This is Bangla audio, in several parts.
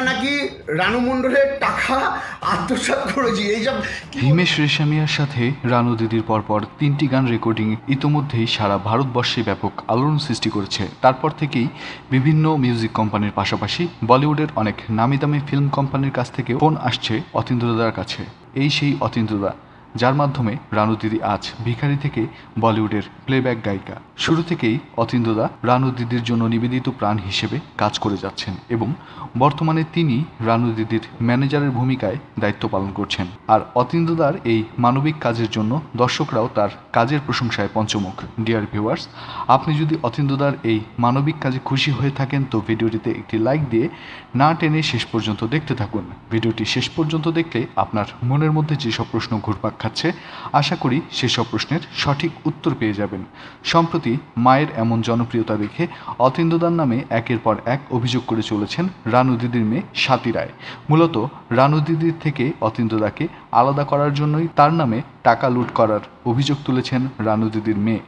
আমরা নাকি রানু মণ্ডলের টাকা আত্মসাত করেছি এইসব হিমেশ রেশামিয়ার সাথে রানু দিদির পরপর তিনটি গান রেকর্ডিং ইতোমধ্যেই সারা ভারতবর্ষে ব্যাপক আলোড়ন সৃষ্টি করেছে তারপর থেকেই বিভিন্ন মিউজিক কোম্পানির পাশাপাশি বলিউডের অনেক নামি দামি ফিল্ম কোম্পানির কাছ থেকে ফোন আসছে অতীন্দ্রদার কাছে এই সেই অতীন্দ্রদা যার মাধ্যমে রানু দিদি আজ ভিখারি থেকে বলিউডের প্লেব্যাক গায়িকা শুরু থেকেই অতীন্দ্রদা রানু দিদির জন্য নিবেদিত প্রাণ হিসেবে কাজ করে যাচ্ছেন এবং বর্তমানে তিনি রানু দিদির ম্যানেজারের ভূমিকায় দায়িত্ব পালন করছেন আর অতীন্দ্রদার এই মানবিক কাজের জন্য দর্শকরাও তার কাজের প্রশংসায় পঞ্চমুখ ডিয়ার ভিউয়ার্স আপনি যদি অতীন্দ্রদার এই মানবিক কাজে খুশি হয়ে থাকেন তো ভিডিওটিতে একটি লাইক দিয়ে না টেনে শেষ পর্যন্ত দেখতে থাকুন ভিডিওটি শেষ পর্যন্ত দেখলে আপনার মনের মধ্যে যেসব প্রশ্ন ঘুরপাক খাচ্ছে আশা করি সেসব প্রশ্নের সঠিক উত্তর পেয়ে যাবেন সম্প্রতি সম্প্রতি মায়ের এমন জনপ্রিয়তা দেখে অতীন্দ্রদার নামে একের পর এক অভিযোগ করে চলেছেন রানু দিদির মেয়ে স্বাতি রায় মূলত রানু দিদির থেকে অতীন্দ্রদাকে আলাদা করার জন্যই তার নামে টাকা লুট করার অভিযোগ তুলেছেন রানু দিদির মেয়ে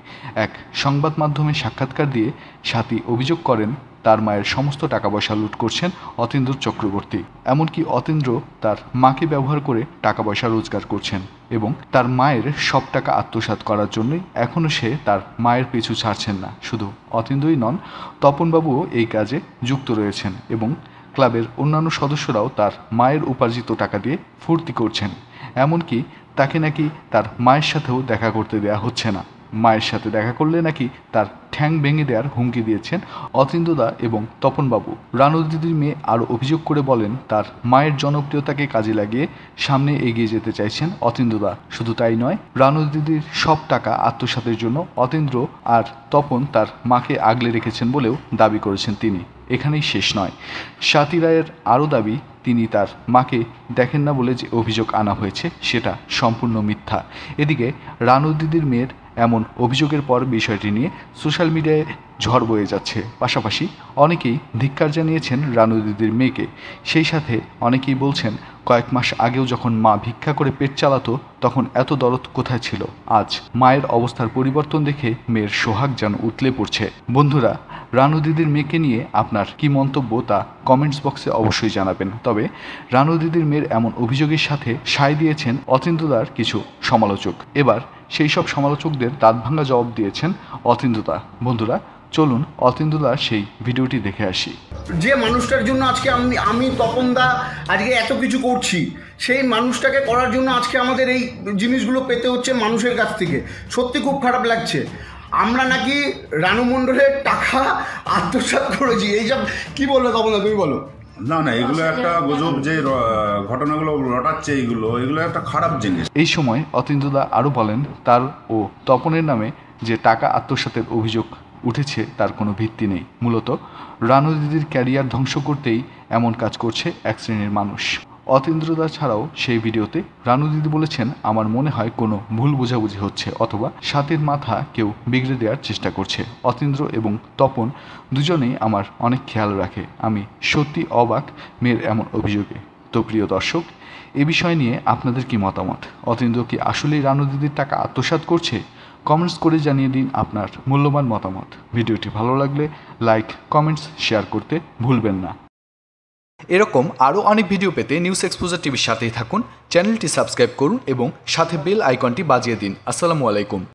এক সংবাদ মাধ্যমে সাক্ষাৎকার দিয়ে স্বাতি অভিযোগ করেন তার মায়ের সমস্ত টাকা পয়সা লুট করছেন অতীন্দ্র চক্রবর্তী এমনকি অতীন্দ্র তার মাকে ব্যবহার করে টাকা পয়সা রোজগার করছেন এবং তার মায়ের সব টাকা আত্মসাত করার জন্যই এখনও সে তার মায়ের পিছু ছাড়ছেন না শুধু অতীন্দ্রই নন তপনবাবুও এই কাজে যুক্ত রয়েছেন এবং ক্লাবের অন্যান্য সদস্যরাও তার মায়ের উপার্জিত টাকা দিয়ে ফুর্তি করছেন এমনকি তাকে নাকি তার মায়ের সাথেও দেখা করতে দেয়া হচ্ছে না মায়ের সাথে দেখা করলে নাকি তার ঠ্যাং ভেঙে দেওয়ার হুমকি দিয়েছেন অতীন্দ্রদা এবং তপনবাবু রানুদিদির মেয়ে আরও অভিযোগ করে বলেন তার মায়ের জনপ্রিয়তাকে কাজে লাগিয়ে সামনে এগিয়ে যেতে চাইছেন অতীন্দ্রদা শুধু তাই নয় রানুদিদির সব টাকা আত্মসাতের জন্য অতীন্দ্র আর তপন তার মাকে আগলে রেখেছেন বলেও দাবি করেছেন তিনি এখানেই শেষ নয় স্বাতী রায়ের আরও দাবি তিনি তার মাকে দেখেন না বলে যে অভিযোগ আনা হয়েছে সেটা সম্পূর্ণ মিথ্যা এদিকে রানু দিদির মেয়ের এমন অভিযোগের পর বিষয়টি নিয়ে সোশ্যাল মিডিয়ায় ঝড় বয়ে যাচ্ছে পাশাপাশি অনেকেই ধিক্কার জানিয়েছেন রানু দিদির মেয়েকে সেই সাথে অনেকেই বলছেন কয়েক মাস আগেও যখন মা ভিক্ষা করে পেট চালাতো তখন এত দরদ কোথায় ছিল আজ মায়ের অবস্থার পরিবর্তন দেখে মেয়ের সোহাগ যেন উতলে পড়ছে বন্ধুরা রানু দিদির মেয়েকে নিয়ে আপনার কি মন্তব্য তা কমেন্টস বক্সে অবশ্যই জানাবেন তবে রানু দিদির মেয়ের এমন অভিযোগের সাথে সায় দিয়েছেন অচিন্তদার কিছু সমালোচক এবার সেই সব সমালোচকদের দাঁত ভাঙা জবাব দিয়েছেন অতীন্দ্রতা বন্ধুরা চলুন অতীন্দ্রদার সেই ভিডিওটি দেখে আসি যে মানুষটার জন্য আজকে আমি আমি তপন দা আজকে এত কিছু করছি সেই মানুষটাকে করার জন্য আজকে আমাদের এই জিনিসগুলো পেতে হচ্ছে মানুষের কাছ থেকে সত্যি খুব খারাপ লাগছে আমরা নাকি রানু মণ্ডলের টাকা আত্মসাত করেছি এইসব কী বললো তপন দা তুমি বলো না না এগুলো একটা গুজব যে ঘটনাগুলো রটাচ্ছে এইগুলো এগুলো একটা খারাপ জিনিস এই সময় অতীন্দ্রদা আরও বলেন তার ও তপনের নামে যে টাকা আত্মসাতের অভিযোগ উঠেছে তার কোনো ভিত্তি নেই মূলত রানু দিদির ক্যারিয়ার ধ্বংস করতেই এমন কাজ করছে এক শ্রেণীর মানুষ অতীন্দ্রদা ছাড়াও সেই ভিডিওতে রানু দিদি বলেছেন আমার মনে হয় কোনো ভুল বোঝাবুঝি হচ্ছে অথবা সাতের মাথা কেউ বিগড়ে দেওয়ার চেষ্টা করছে অতীন্দ্র এবং তপন দুজনেই আমার অনেক খেয়াল রাখে আমি সত্যি অবাক মেয়ের এমন অভিযোগে তো প্রিয় দর্শক এ বিষয় নিয়ে আপনাদের কি মতামত অতীন্দ্র কি আসলেই রানু দিদির টাকা আত্মসাত করছে কমেন্টস করে জানিয়ে দিন আপনার মূল্যবান মতামত ভিডিওটি ভালো লাগলে লাইক কমেন্টস শেয়ার করতে ভুলবেন না এরকম আরও অনেক ভিডিও পেতে নিউজ এক্সপোজার টিভির সাথেই থাকুন চ্যানেলটি সাবস্ক্রাইব করুন এবং সাথে বেল আইকনটি বাজিয়ে দিন আসসালামু আলাইকুম